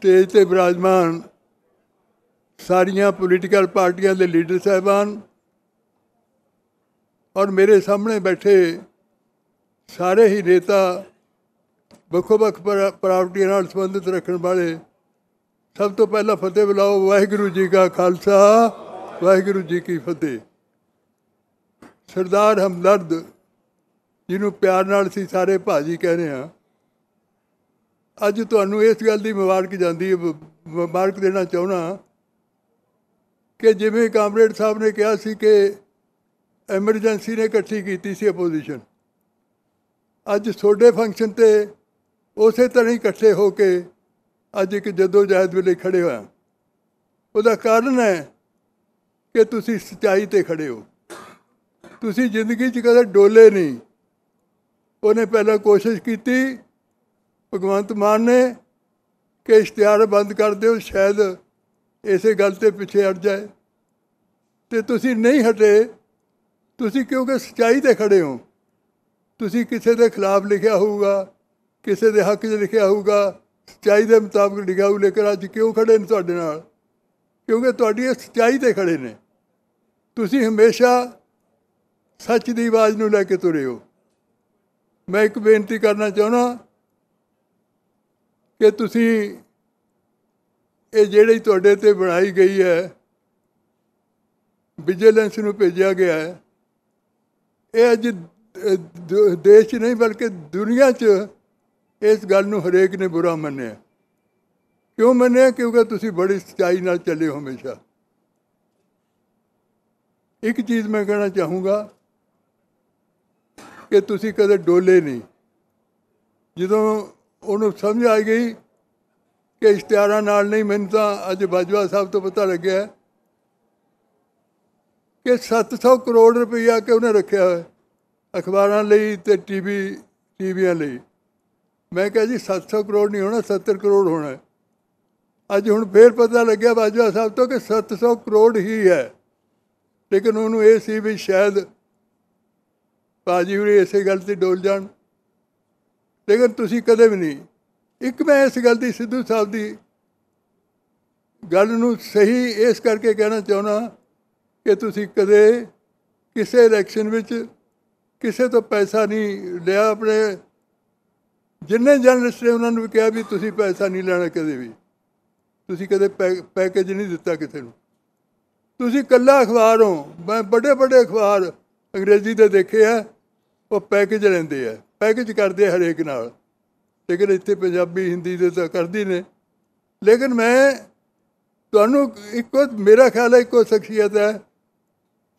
stage ਤੇ ਬਿਰਾਜਮਾਨ ਸਾਰੀਆਂ political ਪਾਰਟੀਆਂ ਦੇ ਲੀਡਰ ਸਹਿਬਾਨ ਔਰ ਮੇਰੇ ਸਾਹਮਣੇ ਬੈਠੇ ਸਾਰੇ ਹੀ ਨੇਤਾ ਵੱਖ-ਵੱਖ ਪ੍ਰਾਪਰਟੀਆਂ ਨਾਲ ਸੰਬੰਧਿਤ ਰੱਖਣ ਵਾਲੇ ਸਭ ਤੋਂ ਪਹਿਲਾਂ ਫਤਿਹ ਬੁਲਾਓ ਵਾਹਿਗੁਰੂ ਜੀ ਕਾ ਖਾਲਸਾ ਵਾਹਿਗੁਰੂ ਜੀ ਕੀ ਫਤਿਹ ਸਰਦਾਰ ਹਮਦਰਦ ਜਿਹਨੂੰ ਪਿਆਰ ਨਾਲ ਸੀ ਸਾਰੇ ਭਾਜੀ ਕਹਿੰਦੇ ਆ ਅੱਜ ਤੁਹਾਨੂੰ ਇਸ ਗੱਲ ਦੀ ਮੁਬਾਰਕ ਜਾਂਦੀ ਹੈ ਮੁਬਾਰਕ ਦੇਣਾ ਚਾਹੁੰਦਾ ਕਿ ਜਿਵੇਂ ਕਾਮਰੇਡ ਸਾਹਿਬ ਨੇ ਕਿਹਾ ਸੀ ਕਿ ਐਮਰਜੈਂਸੀ ਨੇ ਇਕੱਠੀ ਕੀਤੀ ਸੀ ਆਪੋਜੀਸ਼ਨ ਅੱਜ ਤੁਹਾਡੇ ਫੰਕਸ਼ਨ ਤੇ ਉਸੇ ਤਰ੍ਹਾਂ ਹੀ ਇਕੱਠੇ ਹੋ ਕੇ ਅੱਜ ਇੱਕ ਜਦੋਂ ਜਾਇਦ ਵੇਲੇ ਖੜੇ ਹੋਇਆ ਉਹਦਾ ਕਾਰਨ ਹੈ ਕਿ ਤੁਸੀਂ ਸਚਾਈ ਤੇ ਖੜੇ ਹੋ ਤੁਸੀਂ ਜ਼ਿੰਦਗੀ 'ਚ ਕਦੇ ਡੋਲੇ ਨਹੀਂ ਉਹਨੇ ਪਹਿਲਾਂ ਕੋਸ਼ਿਸ਼ ਕੀਤੀ ਭਗਵੰਤ ਮਾਨ ਨੇ ਕਿ ਇਸ਼ਤਿਹਾਰ ਬੰਦ ਕਰ ਦਿਓ ਸ਼ਾਇਦ ਇਸੇ ਗੱਲ ਤੇ ਪਿੱਛੇ ਹਟ ਜਾਏ ਤੇ ਤੁਸੀਂ ਨਹੀਂ ਹਟੇ ਤੁਸੀਂ ਕਿਉਂਕਿ ਸਚਾਈ ਤੇ ਖੜੇ ਹੋ ਤੁਸੀਂ ਕਿਸੇ ਦੇ ਖਿਲਾਫ ਲਿਖਿਆ ਹੋਊਗਾ ਕਿਸੇ ਦੇ ਹੱਕ 'ਚ ਲਿਖਿਆ ਹੋਊਗਾ ਸਚਾਈ ਦੇ ਮੁਤਾਬਕ ਲਿਖਿਆ ਹੋਊ ਲੇਕਰ ਅੱਜ ਕਿਉਂ ਖੜੇ ਨੇ ਤੁਹਾਡੇ ਨਾਲ ਕਿਉਂਕਿ ਤੁਹਾਡੀ ਸਚਾਈ ਤੇ ਖੜੇ ਨੇ ਤੁਸੀਂ ਹਮੇਸ਼ਾ ਸੱਚ ਦੀ ਆਵਾਜ਼ ਨੂੰ ਲੈ ਕੇ ਤੁਰੇ ਹੋ ਮੈਂ ਇੱਕ ਬੇਨਤੀ ਕਰਨਾ ਚਾਹੁੰਦਾ ਕਿ ਤੁਸੀਂ ਇਹ ਜਿਹੜੀ ਤੁਹਾਡੇ ਤੇ ਬਣਾਈ ਗਈ ਹੈ ਵਿਜੀਲੈਂਸ ਨੂੰ ਭੇਜਿਆ ਗਿਆ ਹੈ ਇਹ ਅੱਜ ਦੇਸ਼ ਨਹੀਂ ਬਲਕਿ ਦੁਨੀਆ 'ਚ ਇਸ ਗੱਲ ਨੂੰ ਹਰੇਕ ਨੇ ਬੁਰਾ ਮੰਨਿਆ ਕਿਉਂ ਮੰਨਿਆ ਕਿਉਂਕਿ ਤੁਸੀਂ ਬੜੀ ਸਚਾਈ ਨਾਲ ਚੱਲੇ ਹੋ ਹਮੇਸ਼ਾ ਇੱਕ ਚੀਜ਼ ਮੈਂ ਕਹਿਣਾ ਚਾਹੂੰਗਾ ਕਿ ਤੁਸੀਂ ਕਦੇ ਡੋਲੇ ਨਹੀਂ ਜਦੋਂ ਉਹਨੂੰ ਸਮਝ ਆ ਗਈ ਕਿ ਇਸ਼ਤਿਹਾਰਾਂ ਨਾਲ ਨਹੀਂ ਮੈਨੂੰ ਤਾਂ ਅੱਜ ਬਾਜਵਾ ਸਾਹਿਬ ਤੋਂ ਪਤਾ ਲੱਗਿਆ ਕਿ 700 ਕਰੋੜ ਰੁਪਈਆ ਕਿ ਉਹਨੇ ਰੱਖਿਆ ਹੋਇਆ ਅਖਬਾਰਾਂ ਲਈ ਤੇ ਟੀਵੀ ਟੀਵੀਆਂ ਲਈ ਮੈਂ ਕਿਹਾ ਜੀ 700 ਕਰੋੜ ਨਹੀਂ ਹੋਣਾ 70 ਕਰੋੜ ਹੋਣਾ ਅੱਜ ਹੁਣ ਫੇਰ ਪਤਾ ਲੱਗਿਆ ਬਾਜਵਾ ਸਾਹਿਬ ਤੋਂ ਕਿ 700 ਕਰੋੜ ਹੀ ਹੈ ਲੇਕਿਨ ਉਹਨੂੰ ਇਹ ਸੀ ਵੀ ਸ਼ਾਇਦ ਬਾਜੀ ਵੀ ਇਸੇ ਗੱਲ ਤੇ ਡੋਲ ਜਾਣ ਲੇਕਿਨ ਤੁਸੀਂ ਕਦੇ ਵੀ ਨਹੀਂ ਇੱਕ ਮੈਂ ਇਸ ਗੱਲ ਦੀ ਸਿੱਧੂ ਸਾਹਿਬ ਦੀ ਗੱਲ ਨੂੰ ਸਹੀ ਇਸ ਕਰਕੇ ਕਹਿਣਾ ਚਾਹੁੰਦਾ ਕਿ ਤੁਸੀਂ ਕਦੇ ਕਿਸੇ ਇਲੈਕਸ਼ਨ ਵਿੱਚ ਕਿਸੇ ਤੋਂ ਪੈਸਾ ਨਹੀਂ ਲਿਆ ਆਪਣੇ ਜਿੰਨੇ ਜਰਨਲਿਸਟ ਨੇ ਉਹਨਾਂ ਨੂੰ ਵੀ ਕਿਹਾ ਵੀ ਤੁਸੀਂ ਪੈਸਾ ਨਹੀਂ ਲੈਣਾ ਕਦੇ ਵੀ ਤੁਸੀਂ ਕਦੇ ਪੈਕੇਜ ਨਹੀਂ ਦਿੱਤਾ ਕਿਸੇ ਨੂੰ ਤੁਸੀਂ ਕੱਲਾ ਅਖਬਾਰ ਹੋ ਮੈਂ ਵੱਡੇ ਵੱਡੇ ਅਖਬਾਰ ਅੰਗਰੇਜ਼ੀ ਦੇ ਦੇਖੇ ਆ ਉਹ ਪੈਕੇਜ ਲੈਂਦੇ ਆ ਪੈਕੇਜ ਕਰਦੇ ਹਰੇਕ ਨਾਲ ਲੇਕਿਨ ਇੱਥੇ ਪੰਜਾਬੀ ਹਿੰਦੀ ਦੇ ਤਾਂ ਕਰਦੀ ਨੇ ਲੇਕਿਨ ਮੈਂ ਤੁਹਾਨੂੰ ਇੱਕੋ ਮੇਰਾ ਖਿਆਲ ਹੈ ਇੱਕੋ ਸ਼ਖਸੀਅਤ ਹੈ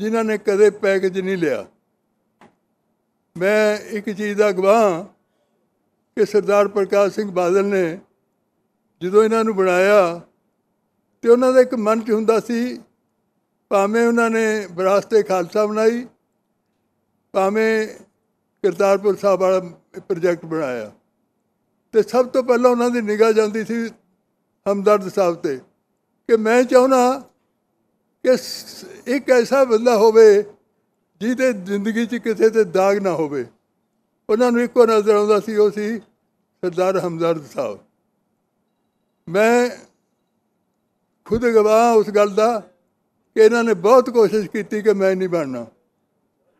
ਜਿਨ੍ਹਾਂ ਨੇ ਕਦੇ ਪੈਕੇਜ ਨਹੀਂ ਲਿਆ ਮੈਂ ਇੱਕ ਚੀਜ਼ ਦਾ ਗਵਾਹ ਕਿ ਸਰਦਾਰ ਪ੍ਰਕਾਸ਼ ਸਿੰਘ ਬਾਦਲ ਨੇ ਜਦੋਂ ਇਹਨਾਂ ਨੂੰ ਬਣਾਇਆ ਤੇ ਉਹਨਾਂ ਦਾ ਇੱਕ ਮਨ 'ਚ ਹੁੰਦਾ ਸੀ ਭਾਵੇਂ ਉਹਨਾਂ ਨੇ ਵਿਰਾਸਤੇ ਖਾਲਸਾ ਬਣਾਈ ਭਾਵੇਂ ਕਰਤਾਰਪੁਰ ਸਾਹਿਬ ਵਾਲਾ ਪ੍ਰੋਜੈਕਟ ਬਣਾਇਆ ਤੇ ਸਭ ਤੋਂ ਪਹਿਲਾਂ ਉਹਨਾਂ ਦੀ ਨਿਗਾਹ ਜਾਂਦੀ ਸੀ ਹਮਦਰਦ ਸਾਹਿਬ ਤੇ ਕਿ ਮੈਂ ਚਾਹੁੰਦਾ ਕਿ ਇੱਕ ਐਸਾ ਬੰਦਾ ਹੋਵੇ ਜਿਹਦੇ ਜ਼ਿੰਦਗੀ 'ਚ ਕਿਸੇ ਤੇ ਦਾਗ ਨਾ ਹੋਵੇ ਉਹਨਾਂ ਨੂੰ ਇੱਕੋ ਨਜ਼ਰ ਆਉਂਦਾ ਸੀ ਉਹ ਸੀ ਸਰਦਾਰ ਹਮਦਰਦ ਸਾਹਿਬ ਮੈਂ ਖੁਦ ਗਵਾਹ ਉਸ ਗੱਲ ਦਾ ਕਿ ਇਹਨਾਂ ਨੇ ਬਹੁਤ ਕੋਸ਼ਿਸ਼ ਕੀਤੀ ਕਿ ਮੈਂ ਨਹੀਂ ਬਣਨਾ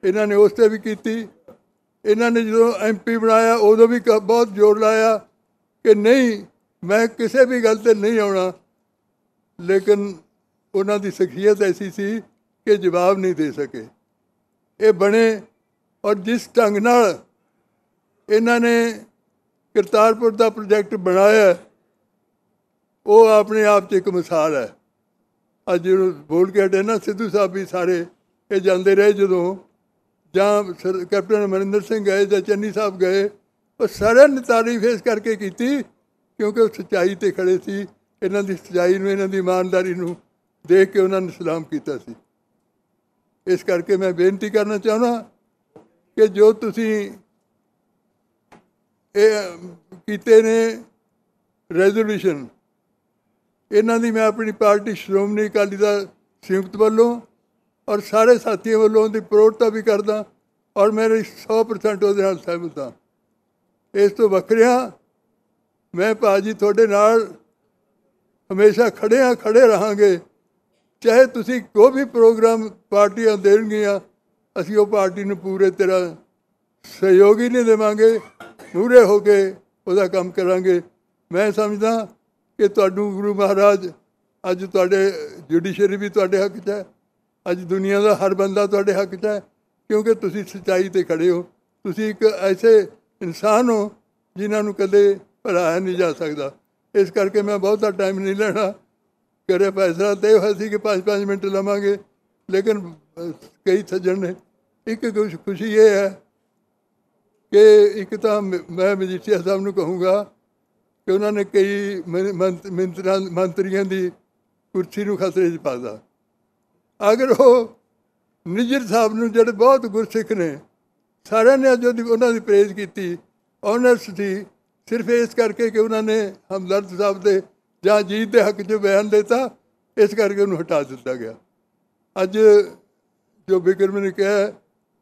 ਇਹਨਾਂ ਨੇ ਉਸ ਤੇ ਵੀ ਕੀਤੀ ਇਹਨਾਂ ਨੇ ਜਦੋਂ ਐਮਪੀ ਬਣਾਇਆ ਉਦੋਂ ਵੀ ਬਹੁਤ ਜ਼ੋਰ ਲਾਇਆ ਕਿ ਨਹੀਂ ਮੈਂ ਕਿਸੇ ਵੀ ਗੱਲ ਤੇ ਨਹੀਂ ਆਉਣਾ ਲੇਕਿਨ ਉਹਨਾਂ ਦੀ ਸਖੀਅਤ ਐਸੀ ਸੀ ਕਿ ਜਵਾਬ ਨਹੀਂ ਦੇ ਸਕੇ ਇਹ ਬਣੇ ਔਰ ਜਿਸ ਢੰਗ ਨਾਲ ਇਹਨਾਂ ਨੇ ਕਰਤਾਰਪੁਰ ਦਾ ਪ੍ਰੋਜੈਕਟ ਬਣਾਇਆ ਉਹ ਆਪਣੇ ਆਪ 'ਚ ਇੱਕ ਮਿਸਾਲ ਹੈ ਅੱਜ ਬੋਲ ਕੇ ਹਟੇ ਨਾ ਸਿੱਧੂ ਸਾਹਿਬ ਵੀ ਸਾਰੇ ਇਹ ਜਾਂਦੇ ਰਹੇ ਜਦੋਂ ਜਾਂ ਕੈਪਟਨ ਮਨਿੰਦਰ ਸਿੰਘ ਗਏ ਜਾਂ ਚੰਨੀ ਸਾਹਿਬ ਗਏ ਉਹ ਸਾਰਿਆਂ ਨੇ ਤਾਰੀਫ ਇਸ ਕਰਕੇ ਕੀਤੀ ਕਿਉਂਕਿ ਉਹ ਸਚਾਈ ਤੇ ਖੜੇ ਸੀ ਇਹਨਾਂ ਦੀ ਸਚਾਈ ਨੂੰ ਇਹਨਾਂ ਦੀ ਇਮਾਨਦਾਰੀ ਨੂੰ ਦੇਖ ਕੇ ਉਹਨਾਂ ਨੇ ਸਲਾਮ ਕੀਤਾ ਸੀ ਇਸ ਕਰਕੇ ਮੈਂ ਬੇਨਤੀ ਕਰਨਾ ਚਾਹੁੰਦਾ ਕਿ ਜੋ ਤੁਸੀਂ ਇਹ ਕੀਤੇ ਨੇ ਰੈਜ਼ੋਲੂਸ਼ਨ ਇਹਨਾਂ ਦੀ ਮੈਂ ਆਪਣੀ ਪਾਰਟੀ ਸ਼੍ਰੋਮਣੀ ਅਕਾਲੀ ਦਲ ਸੰਯੁਕਤ ਵੱਲੋਂ ਔਰ ਸਾਰੇ ਸਾਥੀਆਂ ਵੱਲੋਂ ਦੀ ਪ੍ਰੋੜਤਾ ਵੀ ਕਰਦਾ ਔਰ ਮੇਰੇ 100% ਉਹਦੇ ਨਾਲ ਸਹਿਮਤ ਹਾਂ ਇਸ ਤੋਂ ਵੱਖਰਿਆ ਮੈਂ ਭਾਜੀ ਤੁਹਾਡੇ ਨਾਲ ਹਮੇਸ਼ਾ ਖੜੇ ਆ ਖੜੇ ਰਹਾਂਗੇ ਚਾਹੇ ਤੁਸੀਂ ਕੋਈ ਵੀ ਪ੍ਰੋਗਰਾਮ ਪਾਰਟੀਆਂ ਦੇਣਗੀਆਂ ਅਸੀਂ ਉਹ ਪਾਰਟੀ ਨੂੰ ਪੂਰੇ ਤਰ੍ਹਾਂ ਸਹਿਯੋਗ ਹੀ ਨਹੀਂ ਦੇਵਾਂਗੇ ਪੂਰੇ ਹੋ ਕੇ ਉਹਦਾ ਕੰਮ ਕਰਾਂਗੇ ਮੈਂ ਸਮਝਦਾ ਕਿ ਤੁਹਾਨੂੰ ਗੁਰੂ ਮਹਾਰਾਜ ਅੱਜ ਤੁਹਾਡੇ ਜੁਡੀਸ਼ਰੀ ਵੀ ਤੁਹਾਡੇ ਹੱਕ 'ਚ ਹੈ ਅੱਜ ਦੁਨੀਆ ਦਾ ਹਰ ਬੰਦਾ ਤੁਹਾਡੇ ਹੱਕ 'ਚ ਹੈ ਕਿਉਂਕਿ ਤੁਸੀਂ ਸਚਾਈ ਤੇ ਖੜੇ ਹੋ ਤੁਸੀਂ ਇੱਕ ਐਸੇ ਇਨਸਾਨ ਹੋ ਜਿਨ੍ਹਾਂ ਨੂੰ ਕਦੇ ਭਰਾਇਆ ਨਹੀਂ ਜਾ ਸਕਦਾ ਇਸ ਕਰਕੇ ਮੈਂ ਬਹੁਤਾ ਟਾਈਮ ਨਹੀਂ ਲੈਣਾ ਕਰੇ ਫੈਸਲਾ ਤੇ ਹੋਇਆ ਸੀ ਕਿ 5-5 ਮਿੰਟ ਲਵਾਂਗੇ ਲੇਕਿਨ ਕਈ ਸੱਜਣ ਨੇ ਇੱਕ ਖੁਸ਼ੀ ਇਹ ਹੈ ਕਿ ਇੱਕ ਤਾਂ ਮੈਂ ਮਜੀਠੀਆ ਸਾਹਿਬ ਨੂੰ ਕਹੂੰਗਾ ਕਿ ਉਹਨਾਂ ਨੇ ਕਈ ਮੰਤਰੀਆਂ ਦੀ ਕੁਰਸੀ ਨੂੰ ਖਤਰੇ 'ਚ ਪਾਦਾ ਅਗਰ ਉਹ ਨਿਜਰ ਸਾਹਿਬ ਨੂੰ ਜਿਹੜੇ ਬਹੁਤ ਗੁਰਸਿੱਖ ਨੇ ਸਾਰਿਆਂ ਨੇ ਜੋ ਉਹਨਾਂ ਦੀ ਪ੍ਰੇਜ਼ ਕੀਤੀ ਆਨੈਸਟ ਦੀ ਸਿਰਫ ਇਸ ਕਰਕੇ ਕਿ ਉਹਨਾਂ ਨੇ ਹਮਦਰਦ ਸਾਹਿਬ ਦੇ ਜਾਂ ਜੀਤ ਦੇ ਹੱਕ 'ਚ ਬਿਆਨ ਦਿੱਤਾ ਇਸ ਕਰਕੇ ਉਹਨੂੰ ਹਟਾ ਦਿੱਤਾ ਗਿਆ ਅੱਜ ਜੋ ਬਿਕਰਮ ਨੇ ਕਿਹਾ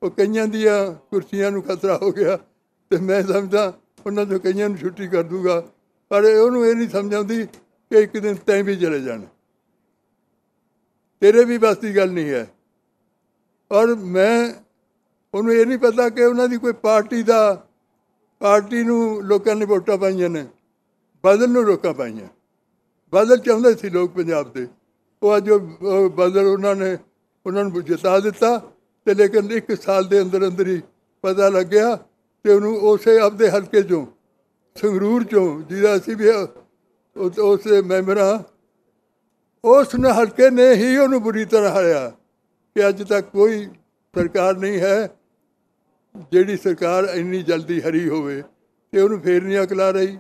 ਉਹ ਕਈਆਂ ਦੀਆਂ ਕੁਰਸੀਆਂ ਨੂੰ ਖਤਰਾ ਹੋ ਗਿਆ ਤੇ ਮੈਂ ਸਮਝਦਾ ਉਹਨਾਂ ਤੋਂ ਕਈਆਂ ਨੂੰ ਛੁੱਟੀ ਕਰ ਦੂਗਾ ਪਰ ਉਹਨੂੰ ਇਹ ਨਹੀਂ ਸਮਝ ਆਉਂਦੀ ਕਿ ਇੱਕ ਦਿਨ ਤੈਂ ਵੀ ਚਲੇ ਜਾਣਾ ਤੇਰੇ ਵੀ ਬਸ ਦੀ ਗੱਲ ਨਹੀਂ ਹੈ ਔਰ ਮੈਂ ਉਹਨੂੰ ਇਹ ਨਹੀਂ ਪਤਾ ਕਿ ਉਹਨਾਂ ਦੀ ਕੋਈ ਪਾਰਟੀ ਦਾ ਪਾਰਟੀ ਨੂੰ ਲੋਕਾਂ ਨੇ ਵੋਟਾਂ ਪਾਈਆਂ ਨੇ ਬਦਲ ਨੂੰ ਰੋਕਾਂ ਪਾਈਆਂ ਬਦਲ ਚਾਹੁੰਦੇ ਸੀ ਲੋਕ ਪੰਜਾਬ ਦੇ ਉਹ ਅੱਜ ਬਦਲ ਉਹਨਾਂ ਨੇ ਉਹਨਾਂ ਨੂੰ ਜਿਤਾ ਦਿੱਤਾ ਤੇ ਲੇਕਿਨ ਇੱਕ ਸਾਲ ਦੇ ਅੰਦਰ ਅੰਦਰ ਹੀ ਪਤਾ ਲੱਗਿਆ ਤੇ ਉਹਨੂੰ ਉਸੇ ਆਪਦੇ ਹਲਕੇ ਚੋਂ ਸੰਗਰੂਰ ਚੋਂ ਜਿਹਦਾ ਅਸੀਂ ਵੀ ਉਸੇ ਮੈਂਬਰਾਂ ਉਸ ਨੇ ਹਲਕੇ ਨੇ ਹੀ ਉਹਨੂੰ ਬੁਰੀ ਤਰ੍ਹਾਂ ਹਾਰਿਆ ਕਿ ਅੱਜ ਤੱਕ ਕੋਈ ਸਰਕਾਰ ਨਹੀਂ ਹੈ ਜਿਹੜੀ ਸਰਕਾਰ ਇੰਨੀ ਜਲਦੀ ਹਰੀ ਹੋਵੇ ਤੇ ਉਹਨੂੰ ਫੇਰ ਨਹੀਂ ਅਕਲਾ ਰਹੀ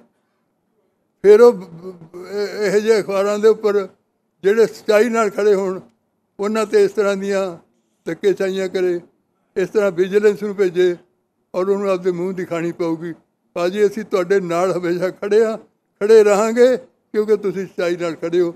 ਫਿਰ ਉਹ ਇਹ ਜੇ ਅਖਬਾਰਾਂ ਦੇ ਉੱਪਰ ਜਿਹੜੇ ਸਚਾਈ ਨਾਲ ਖੜੇ ਹੋਣ ਉਹਨਾਂ ਤੇ ਇਸ ਤਰ੍ਹਾਂ ਦੀਆਂ ਧੱਕੇ ਚਾਈਆਂ ਕਰੇ ਇਸ ਤਰ੍ਹਾਂ ਵਿਜੀਲੈਂਸ ਨੂੰ ਭੇਜੇ ਔਰ ਉਹਨੂੰ ਆਪਦੇ ਮੂੰਹ ਦਿਖਾਣੀ ਪਊਗੀ ਭਾਜੀ ਅਸੀਂ ਤੁਹਾਡੇ ਨਾਲ ਹਮੇਸ਼ਾ ਖੜੇ ਆ ਖੜੇ ਰਹਾਂਗੇ ਕਿਉਂਕਿ ਤੁਸੀਂ ਸਚਾਈ ਨਾਲ ਖੜੇ ਹੋ